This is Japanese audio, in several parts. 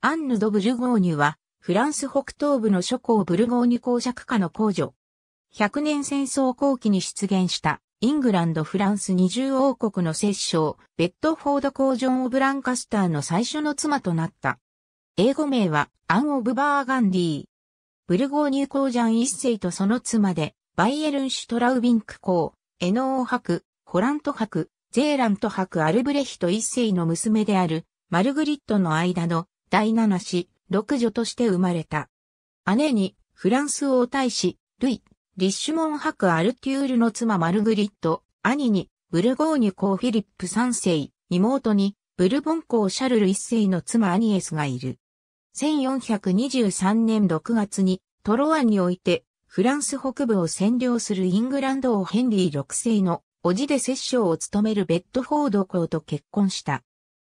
アンヌ・ド・ブルゴーニュは、フランス北東部の諸侯ブルゴーニュ公爵家の公女。百年戦争後期に出現した、イングランド・フランス二重王国の摂政、ベッドフォード公ジョン・オブ・ランカスターの最初の妻となった。英語名は、アン・オブ・バーガンディー。ブルゴーニュ公ジャン一世とその妻で、バイエルン・シュトラウビンク公、エノー博、ホラント博、ゼーラント博・アルブレヒト一世の娘である、マルグリットの間の、第七子、六女として生まれた。姉に、フランス王大使、ルイ、リッシュモン博アルテュールの妻マルグリット、兄に、ブルゴーニュ公フィリップ三世、妹に、ブルボン公シャルル一世の妻アニエスがいる。1423年6月に、トロワンにおいて、フランス北部を占領するイングランド王ヘンリー6世の、叔父で摂政を務めるベッドフォード公と結婚した。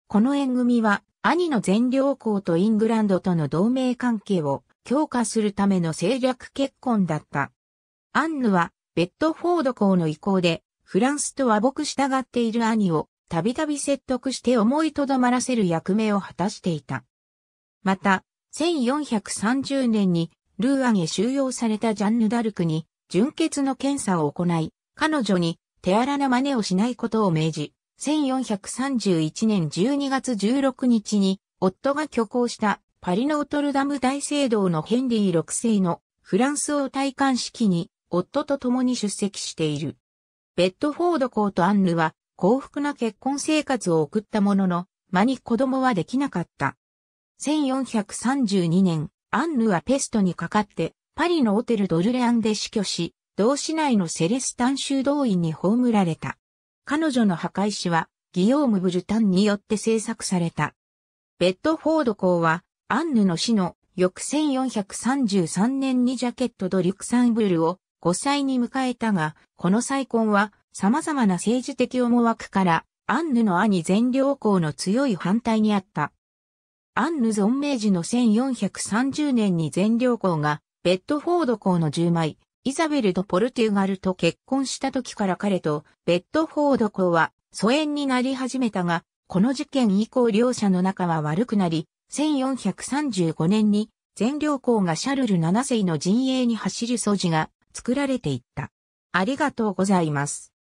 この縁組は、兄の全領校とイングランドとの同盟関係を強化するための政略結婚だった。アンヌは、ベッドフォード校の意向で、フランスと和睦従っている兄を、たびたび説得して思いとどまらせる役目を果たしていた。また、1430年に、ルーアへ収容されたジャンヌ・ダルクに、純血の検査を行い、彼女に手荒な真似をしないことを命じ、1431年12月16日に、夫が挙行したパリノートルダム大聖堂のヘンリー6世のフランス王戴冠式に夫と共に出席している。ベッドフォード公とアンヌは幸福な結婚生活を送ったものの、間に子供はできなかった。1432年、アンヌはペストにかかって、パリのホテル・ドルレアンで死去し、同市内のセレスタン修道院に葬られた。彼女の墓石は、ギヨーム・ブジュタンによって制作された。ベッドフォード校は、アンヌの死の翌1433年にジャケット・ド・リュクサンブルを5歳に迎えたが、この再婚は様々な政治的思惑から、アンヌの兄全領校の強い反対にあった。アンヌ存命時の1430年に全領校が、ベッドフォード校の10枚、イザベルとポルテュガルと結婚した時から彼とベッドフォード公は疎遠になり始めたが、この事件以降両者の仲は悪くなり、1435年に全領公がシャルル7世の陣営に走る素地が作られていった。ありがとうございます。